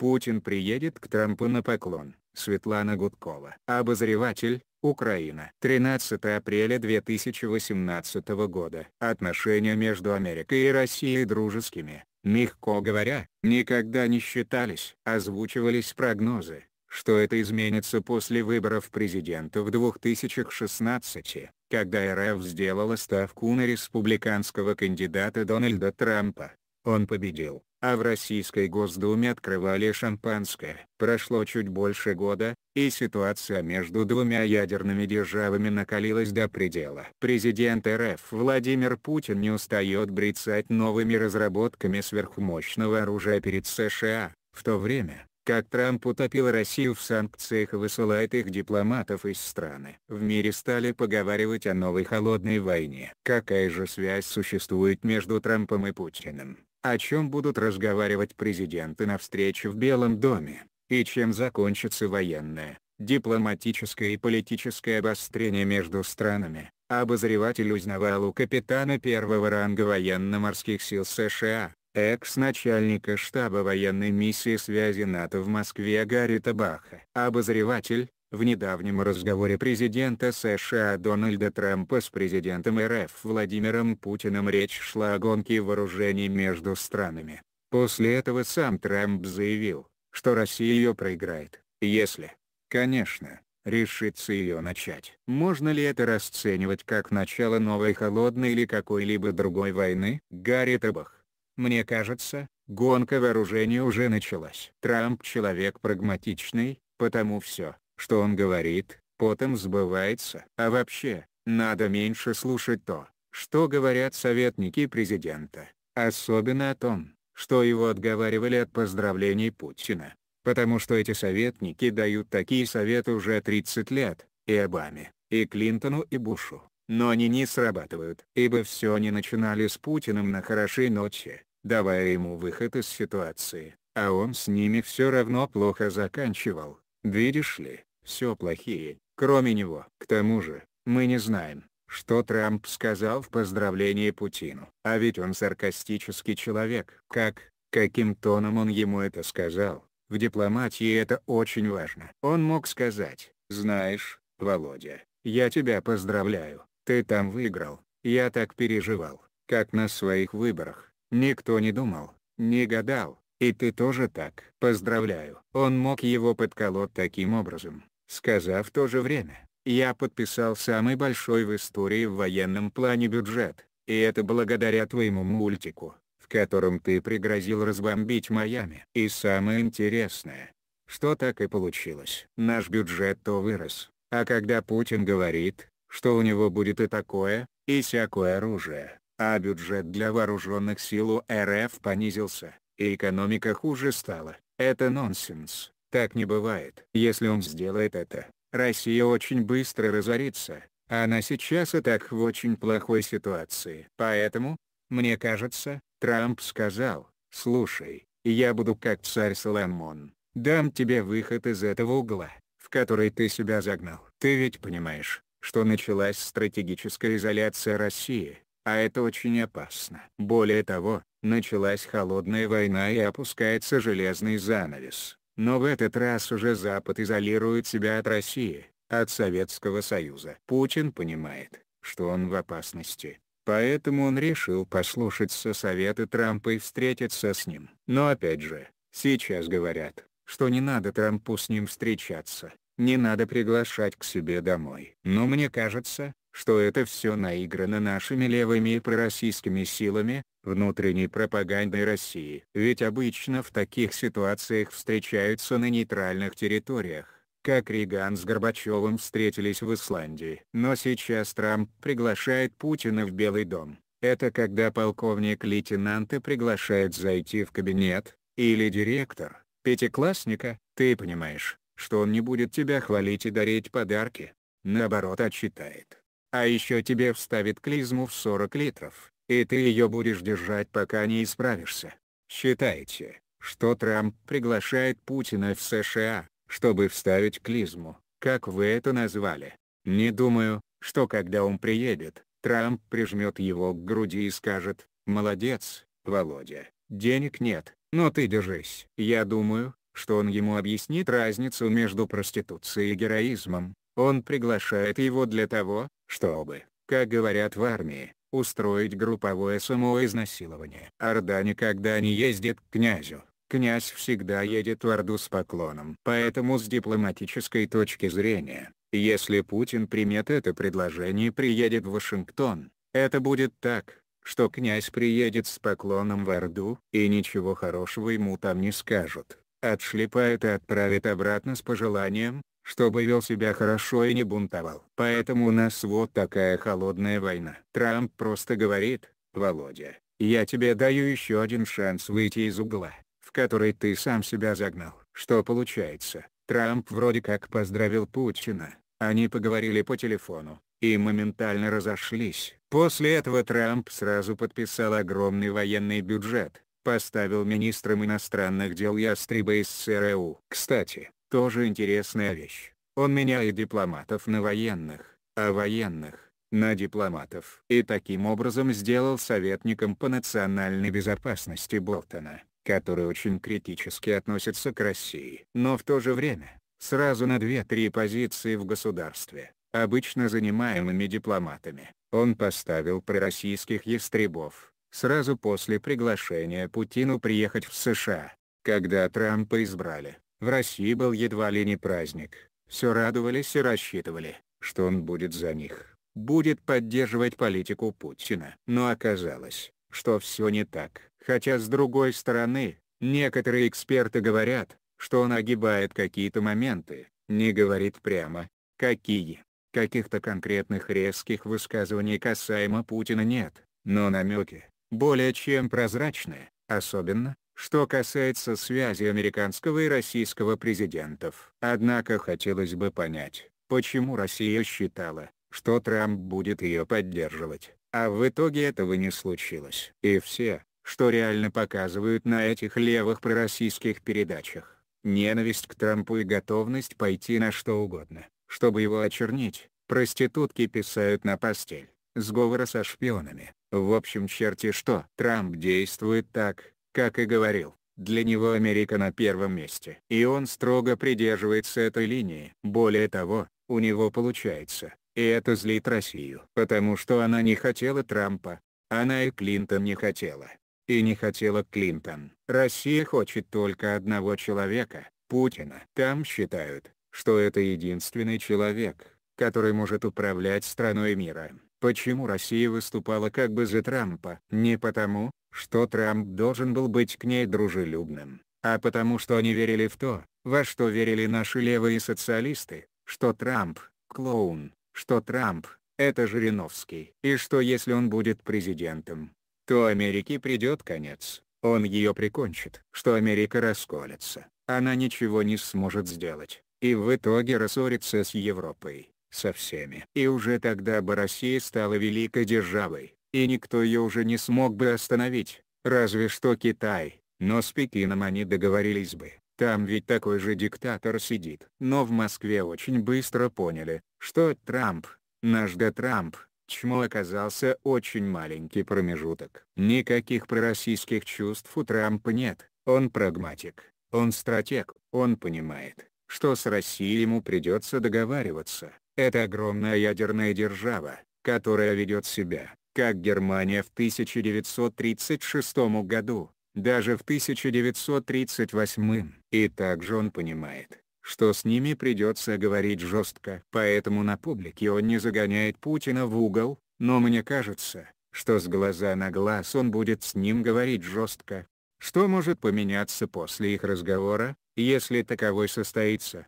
Путин приедет к Трампу на поклон. Светлана Гудкова. Обозреватель, Украина. 13 апреля 2018 года. Отношения между Америкой и Россией дружескими, мягко говоря, никогда не считались. Озвучивались прогнозы, что это изменится после выборов президента в 2016, когда РФ сделала ставку на республиканского кандидата Дональда Трампа. Он победил а в Российской Госдуме открывали шампанское. Прошло чуть больше года, и ситуация между двумя ядерными державами накалилась до предела. Президент РФ Владимир Путин не устает брицать новыми разработками сверхмощного оружия перед США, в то время, как Трамп утопил Россию в санкциях и высылает их дипломатов из страны. В мире стали поговаривать о новой холодной войне. Какая же связь существует между Трампом и Путиным? о чем будут разговаривать президенты на встрече в Белом доме, и чем закончится военное, дипломатическое и политическое обострение между странами, обозреватель узнавал у капитана первого ранга военно-морских сил США, экс-начальника штаба военной миссии связи НАТО в Москве Гарри Табаха. Обозреватель, в недавнем разговоре президента США Дональда Трампа с президентом РФ Владимиром Путиным речь шла о гонке вооружений между странами. После этого сам Трамп заявил, что Россия ее проиграет, если, конечно, решится ее начать. Можно ли это расценивать как начало новой холодной или какой-либо другой войны? Гарри Табах. Мне кажется, гонка вооружений уже началась. Трамп человек прагматичный, потому все, что он говорит, потом сбывается. А вообще, надо меньше слушать то, что говорят советники президента, особенно о том, что его отговаривали от поздравлений Путина, потому что эти советники дают такие советы уже 30 лет, и Обаме, и Клинтону, и Бушу, но они не срабатывают. Ибо все они начинали с Путиным на хорошей ночи, давая ему выход из ситуации, а он с ними все равно плохо заканчивал, видишь ли. Все плохие, кроме него. К тому же, мы не знаем, что Трамп сказал в поздравлении Путину. А ведь он саркастический человек. Как, каким тоном он ему это сказал? В дипломатии это очень важно. Он мог сказать, знаешь, Володя, я тебя поздравляю, ты там выиграл, я так переживал, как на своих выборах, никто не думал, не гадал, и ты тоже так. Поздравляю. Он мог его подколоть таким образом сказав в то же время, я подписал самый большой в истории в военном плане бюджет, и это благодаря твоему мультику, в котором ты пригрозил разбомбить Майами. И самое интересное, что так и получилось. Наш бюджет то вырос, а когда Путин говорит, что у него будет и такое, и всякое оружие, а бюджет для вооруженных сил РФ понизился, и экономика хуже стала, это нонсенс. Так не бывает. Если он сделает это, Россия очень быстро разорится, а она сейчас и так в очень плохой ситуации. Поэтому, мне кажется, Трамп сказал, слушай, я буду как царь Соломон, дам тебе выход из этого угла, в который ты себя загнал. Ты ведь понимаешь, что началась стратегическая изоляция России, а это очень опасно. Более того, началась холодная война и опускается железный занавес. Но в этот раз уже Запад изолирует себя от России, от Советского Союза. Путин понимает, что он в опасности. Поэтому он решил послушаться совета Трампа и встретиться с ним. Но опять же, сейчас говорят, что не надо Трампу с ним встречаться, не надо приглашать к себе домой. Но мне кажется, что это все наиграно нашими левыми и пророссийскими силами, внутренней пропагандой России. Ведь обычно в таких ситуациях встречаются на нейтральных территориях, как Риган с Горбачевым встретились в Исландии. Но сейчас Трамп приглашает Путина в Белый дом. Это когда полковник лейтенанта приглашает зайти в кабинет, или директор, пятиклассника, ты понимаешь, что он не будет тебя хвалить и дарить подарки. Наоборот отчитает. А еще тебе вставит клизму в 40 литров, и ты ее будешь держать пока не исправишься. Считайте, что Трамп приглашает Путина в США, чтобы вставить клизму, как вы это назвали. Не думаю, что когда он приедет, Трамп прижмет его к груди и скажет, «Молодец, Володя, денег нет, но ты держись». Я думаю, что он ему объяснит разницу между проституцией и героизмом, он приглашает его для того, чтобы, как говорят в армии, устроить групповое самоизнасилование. Орда никогда не ездит к князю. Князь всегда едет в Орду с поклоном. Поэтому с дипломатической точки зрения, если Путин примет это предложение и приедет в Вашингтон, это будет так, что князь приедет с поклоном в Орду, и ничего хорошего ему там не скажут. Отшлепают и отправят обратно с пожеланием, чтобы вел себя хорошо и не бунтовал. Поэтому у нас вот такая холодная война. Трамп просто говорит, Володя, я тебе даю еще один шанс выйти из угла, в который ты сам себя загнал. Что получается, Трамп вроде как поздравил Путина, они поговорили по телефону, и моментально разошлись. После этого Трамп сразу подписал огромный военный бюджет, поставил министром иностранных дел Ястреба из СРУ. Кстати, тоже интересная вещь. Он меняет дипломатов на военных, а военных — на дипломатов. И таким образом сделал советником по национальной безопасности Болтона, который очень критически относится к России. Но в то же время, сразу на 2-3 позиции в государстве, обычно занимаемыми дипломатами, он поставил пророссийских ястребов, сразу после приглашения Путину приехать в США, когда Трампа избрали. В России был едва ли не праздник. Все радовались и рассчитывали, что он будет за них, будет поддерживать политику Путина. Но оказалось, что все не так. Хотя с другой стороны, некоторые эксперты говорят, что он огибает какие-то моменты, не говорит прямо, какие. Каких-то конкретных резких высказываний касаемо Путина нет, но намеки, более чем прозрачные, особенно, что касается связи американского и российского президентов. Однако хотелось бы понять, почему Россия считала, что Трамп будет ее поддерживать, а в итоге этого не случилось. И все, что реально показывают на этих левых пророссийских передачах, ненависть к Трампу и готовность пойти на что угодно, чтобы его очернить, проститутки писают на постель, сговоры со шпионами, в общем черти что. Трамп действует так, как и говорил, для него Америка на первом месте. И он строго придерживается этой линии. Более того, у него получается. И это злит Россию. Потому что она не хотела Трампа. Она и Клинтон не хотела. И не хотела Клинтон. Россия хочет только одного человека, Путина. Там считают, что это единственный человек, который может управлять страной мира. Почему Россия выступала как бы за Трампа? Не потому, что Трамп должен был быть к ней дружелюбным, а потому что они верили в то, во что верили наши левые социалисты, что Трамп – клоун, что Трамп – это Жириновский, и что если он будет президентом, то Америке придет конец, он ее прикончит, что Америка расколется, она ничего не сможет сделать, и в итоге рассорится с Европой со всеми. И уже тогда бы Россия стала великой державой, и никто ее уже не смог бы остановить, разве что Китай, но с Пекином они договорились бы. Там ведь такой же диктатор сидит. Но в Москве очень быстро поняли, что Трамп, наш да Трамп, чмо оказался очень маленький промежуток. Никаких пророссийских чувств у Трампа нет, он прагматик, он стратег, он понимает, что с Россией ему придется договариваться, это огромная ядерная держава, которая ведет себя, как Германия в 1936 году, даже в 1938. И также он понимает, что с ними придется говорить жестко. Поэтому на публике он не загоняет Путина в угол, но мне кажется, что с глаза на глаз он будет с ним говорить жестко. Что может поменяться после их разговора, если таковой состоится?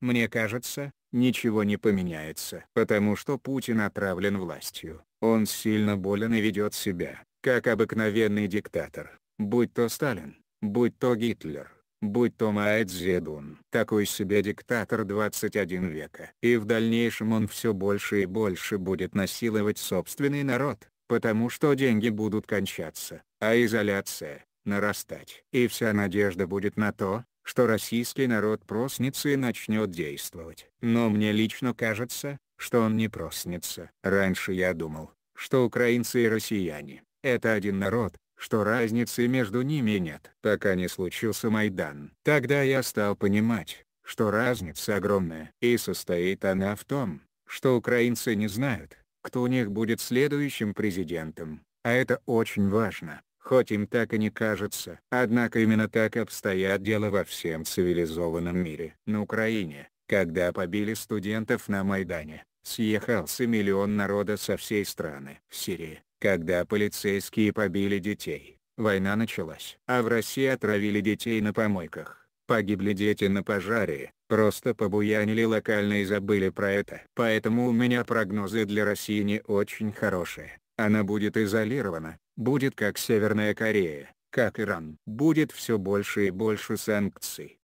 Мне кажется, ничего не поменяется. Потому что Путин отравлен властью, он сильно болен и ведет себя, как обыкновенный диктатор, будь то Сталин, будь то Гитлер, будь то Маэт Такой себе диктатор 21 века. И в дальнейшем он все больше и больше будет насиловать собственный народ, потому что деньги будут кончаться, а изоляция — нарастать. И вся надежда будет на то, что российский народ проснется и начнет действовать. Но мне лично кажется, что он не проснется. Раньше я думал, что украинцы и россияне — это один народ, что разницы между ними нет. Пока не случился Майдан. Тогда я стал понимать, что разница огромная. И состоит она в том, что украинцы не знают, кто у них будет следующим президентом, а это очень важно хоть им так и не кажется. Однако именно так обстоят дела во всем цивилизованном мире. На Украине, когда побили студентов на Майдане, съехался миллион народа со всей страны. В Сирии, когда полицейские побили детей, война началась. А в России отравили детей на помойках. Погибли дети на пожаре, просто побуянили локально и забыли про это. Поэтому у меня прогнозы для России не очень хорошие. Она будет изолирована, будет как Северная Корея, как Иран. Будет все больше и больше санкций,